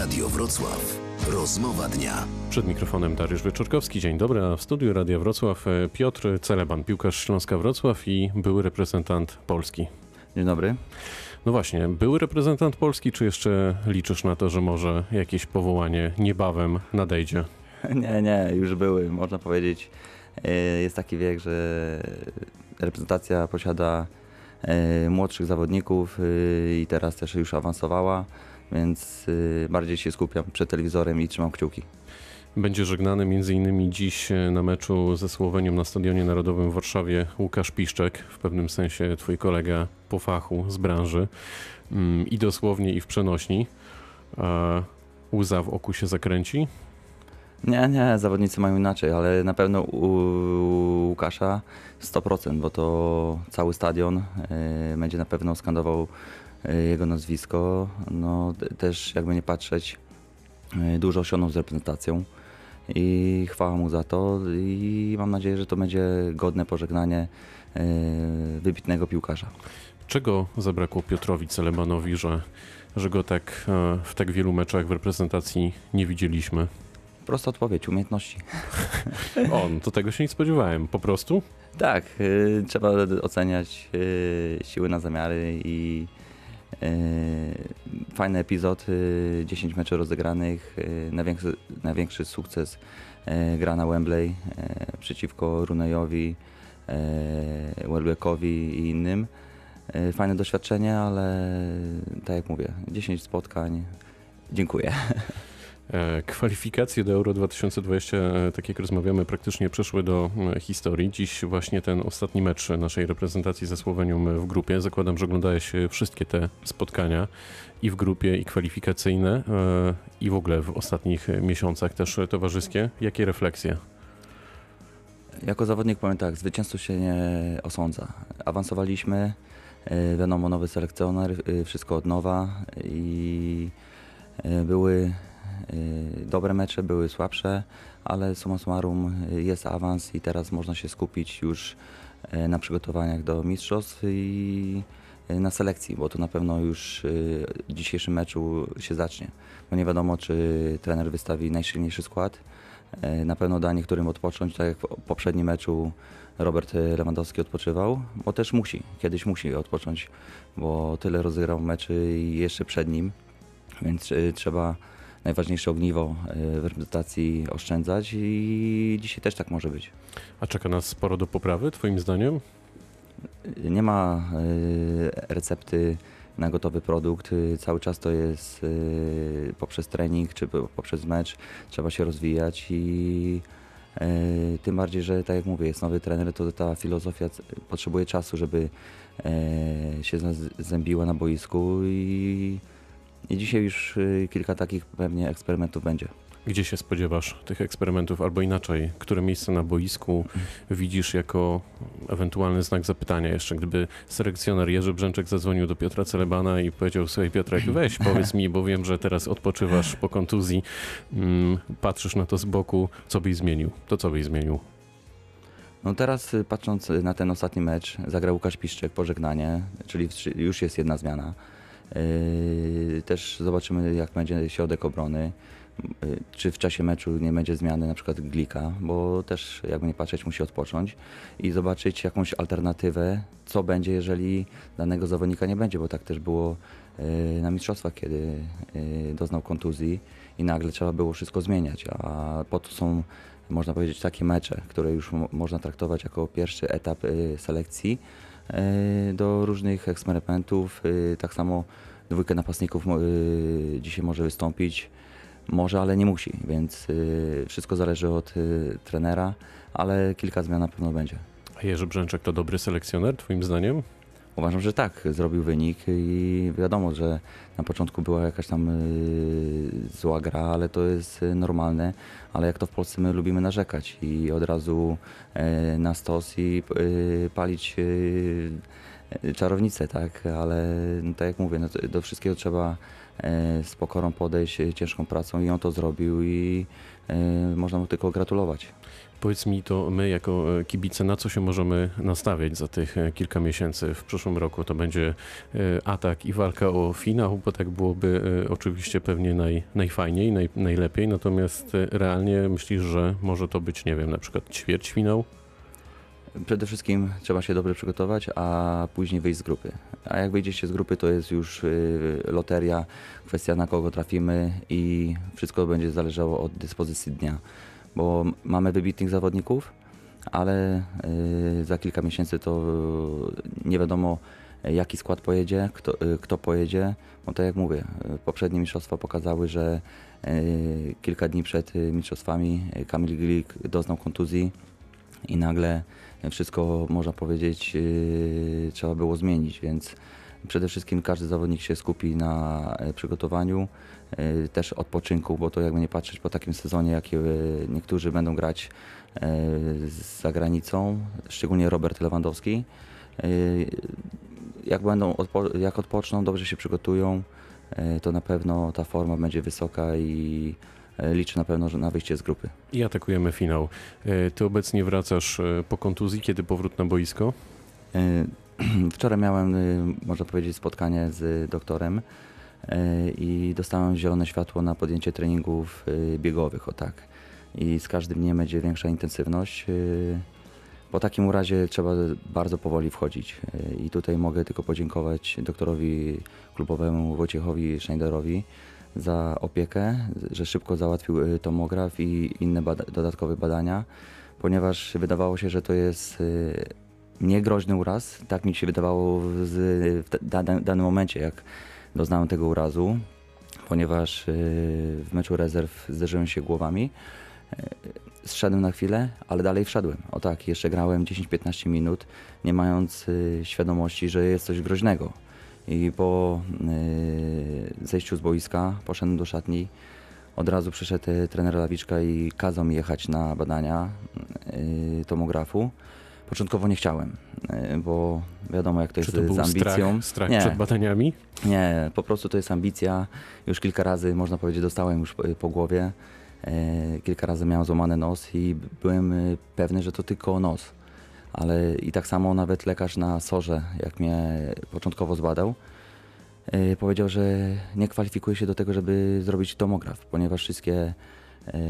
Radio Wrocław. Rozmowa dnia. Przed mikrofonem Dariusz Wieczorkowski. Dzień dobry. A w studiu Radia Wrocław e, Piotr Celeban, piłkarz Śląska Wrocław i były reprezentant Polski. Dzień dobry. No właśnie, były reprezentant Polski, czy jeszcze liczysz na to, że może jakieś powołanie niebawem nadejdzie? Nie, nie, już były, można powiedzieć. E, jest taki wiek, że reprezentacja posiada e, młodszych zawodników i teraz też już awansowała więc y, bardziej się skupiam przed telewizorem i trzymam kciuki. Będzie żegnany m.in. dziś e, na meczu ze Słowenią na Stadionie Narodowym w Warszawie Łukasz Piszczek, w pewnym sensie twój kolega po fachu, z branży mm, i dosłownie i w przenośni. Łza w oku się zakręci? Nie, nie, zawodnicy mają inaczej, ale na pewno u Łukasza 100%, bo to cały stadion e, będzie na pewno skandował Y, jego nazwisko, no też jakby nie patrzeć, y, dużo osiągnął z reprezentacją i chwała mu za to i mam nadzieję, że to będzie godne pożegnanie y, wybitnego piłkarza. Czego zabrakło Piotrowi Celebanowi, że, że go tak e, w tak wielu meczach w reprezentacji nie widzieliśmy? Prosta odpowiedź, umiejętności. On, to tego się nie spodziewałem, po prostu? Tak, y, trzeba oceniać y, siły na zamiary i E, Fajny epizod, 10 meczów rozegranych, e, największy, największy sukces e, gra na Wembley przeciwko Runejowi, Welbeckowi i innym. Fajne doświadczenie, ale tak jak mówię, 10 spotkań. Dziękuję. E, kwalifikacje do Euro 2020, e, tak jak rozmawiamy, praktycznie przeszły do e, historii. Dziś właśnie ten ostatni mecz naszej reprezentacji ze Słowenią w grupie. Zakładam, że oglądałeś wszystkie te spotkania i w grupie, i kwalifikacyjne, i w ogóle w ostatnich miesiącach też towarzyskie. Jakie refleksje? Jako zawodnik powiem tak, zwycięstwo się nie osądza. Awansowaliśmy, wiadomo, nowy selekcjoner, wszystko od nowa i były Y, dobre mecze, były słabsze, ale summa summarum jest awans i teraz można się skupić już y, na przygotowaniach do mistrzostw i y, na selekcji, bo to na pewno już w dzisiejszym meczu się zacznie. Bo no nie wiadomo, czy trener wystawi najsilniejszy skład. Na pewno da niektórym odpocząć, tak jak w poprzednim meczu Robert Lewandowski odpoczywał, bo też musi, kiedyś musi odpocząć, bo tyle rozegrał meczy jeszcze przed nim, więc trzeba najważniejsze ogniwo e, w reprezentacji oszczędzać i dzisiaj też tak może być. A czeka nas sporo do poprawy, Twoim zdaniem? E, nie ma e, recepty na gotowy produkt. Cały czas to jest poprzez trening czy poprzez mecz. Trzeba się rozwijać i tym bardziej, że tak jak mówię, jest nowy trener, to ta filozofia potrzebuje czasu, żeby się zębiła na boisku i i dzisiaj już y, kilka takich pewnie eksperymentów będzie. Gdzie się spodziewasz tych eksperymentów, albo inaczej, które miejsce na boisku widzisz jako ewentualny znak zapytania jeszcze? Gdyby selekcjoner Jerzy Brzęczek zadzwonił do Piotra Celebana i powiedział, sobie: Piotrek, weź powiedz mi, bo wiem, że teraz odpoczywasz po kontuzji, mm, patrzysz na to z boku, co byś zmienił? To co byś zmienił? No teraz y, patrząc y, na ten ostatni mecz, zagrał Łukasz Piszczek pożegnanie, czyli już jest jedna zmiana. Yy, też zobaczymy, jak będzie środek obrony. Yy, czy w czasie meczu nie będzie zmiany na przykład Glika, bo też jakby nie patrzeć musi odpocząć i zobaczyć jakąś alternatywę, co będzie, jeżeli danego zawodnika nie będzie, bo tak też było yy, na mistrzostwach, kiedy doznał kontuzji i nagle trzeba było wszystko zmieniać, a po to są można powiedzieć takie mecze, które już można traktować jako pierwszy etap selekcji, E, do różnych eksperymentów. E, tak samo dwójkę napastników e, dzisiaj może wystąpić, może, ale nie musi, więc wszystko zależy od trenera, ale kilka zmian na pewno będzie. A Jerzy Brzęczek to dobry selekcjoner, Twoim zdaniem? Uważam, że tak, zrobił wynik i wiadomo, że na początku była jakaś tam y, zła gra, ale to jest y, normalne, ale jak to w Polsce my lubimy narzekać i od razu y, na stos i palić czarownicę, tak, ale no, tak jak mówię, no, do wszystkiego trzeba z pokorą podejść, ciężką pracą i on to zrobił i można mu tylko gratulować. Powiedz mi to my jako e, kibice, na co się możemy nastawiać za tych e, kilka miesięcy w przyszłym roku? To będzie e, atak i walka o finał, bo tak byłoby oczywiście pewnie naj, najfajniej, naj, najlepiej, natomiast realnie myślisz, że może to być, nie wiem, na przykład finał? Przede wszystkim trzeba się dobrze przygotować, a później wyjść z grupy. A jak wyjdziecie z grupy, to jest już y, loteria, kwestia na kogo trafimy i wszystko będzie zależało od dyspozycji dnia bo mamy wybitnych zawodników, ale y, za kilka miesięcy to y, nie wiadomo jaki skład pojedzie, kto, y, kto pojedzie, bo tak jak mówię, poprzednie mistrzostwa pokazały, że kilka dni przed mistrzostwami Kamil Glik doznał kontuzji i nagle wszystko, można powiedzieć, trzeba było zmienić, więc Przede wszystkim każdy zawodnik się skupi na e, przygotowaniu, e, też odpoczynku, bo to jakby nie patrzeć po takim sezonie, jaki e, niektórzy będą grać za granicą, szczególnie Robert Lewandowski. Jak, będą odpo jak odpoczną, dobrze się przygotują, to na pewno ta forma będzie wysoka i liczę na pewno że na wyjście z grupy. I atakujemy finał. Ty obecnie wracasz po kontuzji, kiedy powrót na boisko? Wczoraj miałem, y, można powiedzieć, spotkanie z doktorem y, i dostałem zielone światło na podjęcie treningów y, biegowych, o tak. I z każdym dniem będzie większa intensywność. Po takim razie trzeba bardzo powoli wchodzić. I tutaj mogę tylko podziękować doktorowi klubowemu Wojciechowi Schneiderowi za opiekę, że szybko załatwił tomograf i inne bada dodatkowe badania, ponieważ wydawało się, że to jest niegroźny uraz, tak mi się wydawało z, w danym, danym momencie, jak doznałem tego urazu, ponieważ y, w meczu rezerw zderzyłem się głowami. Y, zszedłem na chwilę, ale dalej wszedłem. O tak, jeszcze grałem 10-15 minut, nie mając y, świadomości, że jest coś groźnego. I po zejściu z boiska poszedłem do szatni. Od razu przyszedł trener Lawiczka i kazał mi jechać na badania tomografu. Początkowo nie chciałem, e, bo wiadomo jak to jest Czy to był z ambicją. Strach, strach przed badaniami? Nie, po prostu to jest ambicja. Już kilka razy, można powiedzieć, dostałem już po głowie. E, kilka razy miałem złamany nos i byłem e, pewny, że to tylko nos. Ale i tak samo nawet lekarz na sorze, jak mnie początkowo zbadał, powiedział, że nie kwalifikuje się do tego, żeby zrobić tomograf, ponieważ wszystkie E,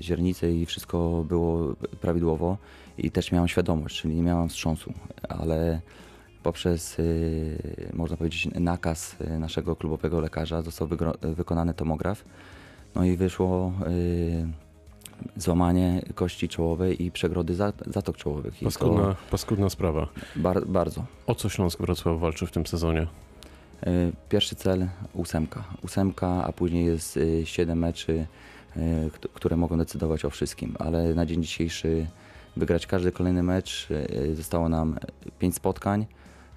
źrenicy i wszystko było prawidłowo i też miałam świadomość, czyli nie miałam wstrząsu, ale poprzez, e, można powiedzieć, nakaz e, naszego klubowego lekarza został wykonany tomograf. No i wyszło złamanie kości czołowej i przegrody zatok czołowych. Paskudna, to... paskudna sprawa. Bar bardzo. O co Śląsk Wrocław walczy w tym sezonie? Pierwszy cel ósemka. Ósemka, a później jest siedem meczy E, które mogą decydować o wszystkim, ale na dzień dzisiejszy wygrać każdy kolejny mecz, e, zostało nam 5 spotkań,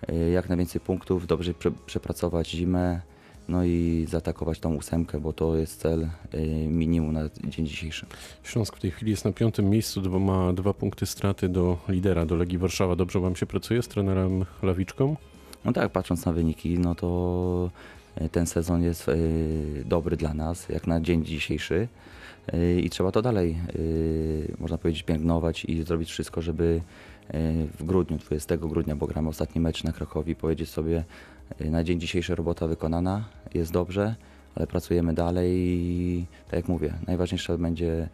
e, jak najwięcej punktów, dobrze przepracować zimę, no i zaatakować tą ósemkę, bo to jest cel minimum na dzień dzisiejszy. Śląsk w tej chwili jest na piątym miejscu, bo ma dwa punkty straty do lidera, do Legii Warszawa. Dobrze Wam się pracuje z trenerem Lawiczką? No tak, patrząc na wyniki, no to E, ten sezon jest e, dobry dla nas, jak na dzień dzisiejszy. E, I trzeba to dalej, można powiedzieć, piętnować i zrobić wszystko, żeby w grudniu, 20 grudnia, bo gramy ostatni mecz na Krakowi, powiedzieć sobie, na dzień dzisiejszy robota wykonana, jest dobrze, ale pracujemy dalej i tak jak mówię, najważniejsze będzie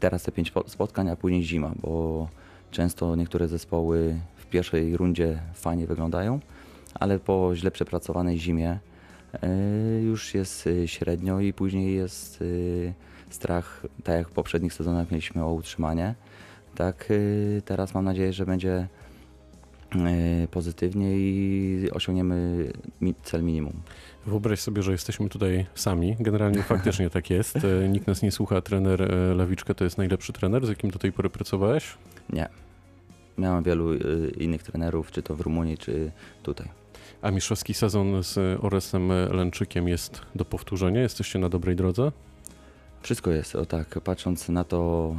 teraz te pięć spotkań, a później zima, bo często niektóre zespoły w pierwszej rundzie fajnie wyglądają, ale po źle przepracowanej zimie E, już jest y, średnio i później jest y, strach, tak jak w poprzednich sezonach mieliśmy o utrzymanie. Tak, y, teraz mam nadzieję, że będzie pozytywnie i osiągniemy cel minimum. Wyobraź sobie, że jesteśmy tutaj sami. Generalnie faktycznie tak jest. Nikt nas nie słucha. Trener Lawiczka to jest najlepszy trener, z jakim do tej pory pracowałeś? Nie. Miałem wielu innych trenerów, czy to w Rumunii, czy tutaj. A mistrzowski sezon z Oresem Lęczykiem jest do powtórzenia? Jesteście na dobrej drodze? Wszystko jest, o tak. Patrząc na to,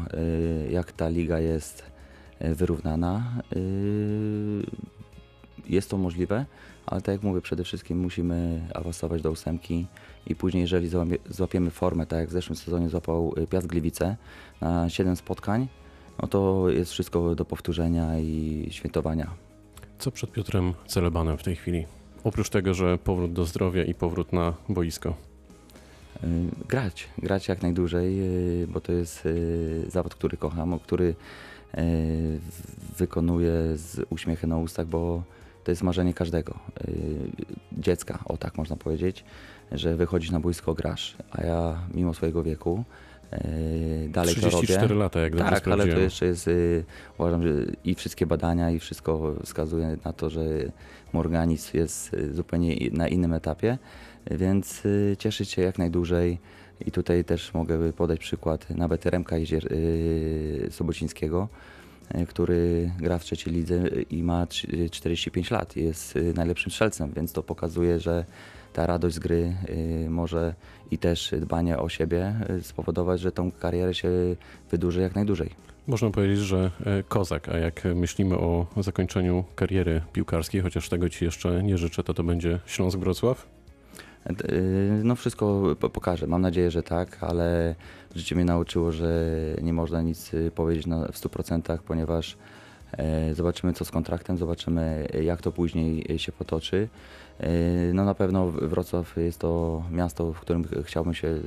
y, jak ta liga jest y, wyrównana, y, jest to możliwe, ale tak jak mówię, przede wszystkim musimy awansować do ósemki i później, jeżeli złapiemy formę, tak jak w zeszłym sezonie złapał Piast Gliwice na 7 spotkań, no to jest wszystko do powtórzenia i świętowania. Co przed Piotrem Celebanem w tej chwili? Oprócz tego, że powrót do zdrowia i powrót na boisko. E, grać, grać jak najdłużej, e, bo to jest e, zawód, który kocham, który wykonuję z uśmiechem na ustach, bo to jest marzenie każdego dziecka, o tak można powiedzieć, że wychodzisz na boisko, grasz, a ja mimo swojego wieku E, dalej 34 to robię. lata, jak dobrze Tak, ale to jeszcze jest, y, uważam, że i wszystkie badania i wszystko wskazuje na to, że mój organizm jest y, zupełnie na innym etapie, więc y, cieszyć się jak najdłużej. I tutaj też mogę podać przykład nawet Remka Jezier, Sobocińskiego, E, który gra w trzeciej lidze i ma 45 e, lat. Jest e, najlepszym strzelcem, więc to pokazuje, że ta radość z gry może i też dbanie o siebie spowodować, że tą karierę się wydłuży jak najdłużej. Można powiedzieć, że kozak, a jak myślimy o zakończeniu kariery piłkarskiej, chociaż tego Ci jeszcze nie życzę, to to będzie Śląsk Wrocław? Y, no wszystko pokażę, mam nadzieję, że tak, ale życie mnie nauczyło, że nie można nic y, powiedzieć w 100%, ponieważ e, Zobaczymy co z kontraktem, zobaczymy jak to później e, się potoczy. E, no na pewno Wrocław jest to miasto, w którym chciałbym się y,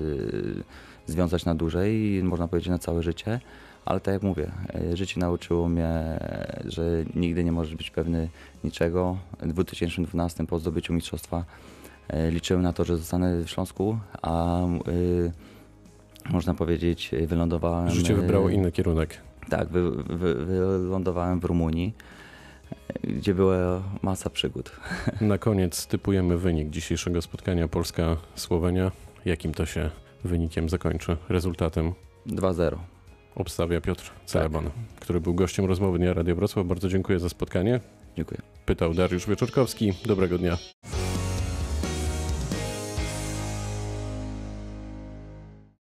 związać na dłużej, można powiedzieć na całe życie, ale tak jak mówię, życie nauczyło mnie, że nigdy nie możesz być pewny niczego. W 2012 po zdobyciu mistrzostwa E, liczyłem na to, że zostanę w Śląsku, a e, można powiedzieć wylądowałem... Życie e, wybrało inny kierunek. Tak, wy, wy, wylądowałem w Rumunii, gdzie była masa przygód. Na koniec typujemy wynik dzisiejszego spotkania Polska-Słowenia. Jakim to się wynikiem zakończy, rezultatem? 2-0 obstawia Piotr Celeban, tak. który był gościem rozmowy Dnia Radio Wrocław. Bardzo dziękuję za spotkanie. Dziękuję. Pytał Dariusz Wieczorkowski. Dobrego dnia.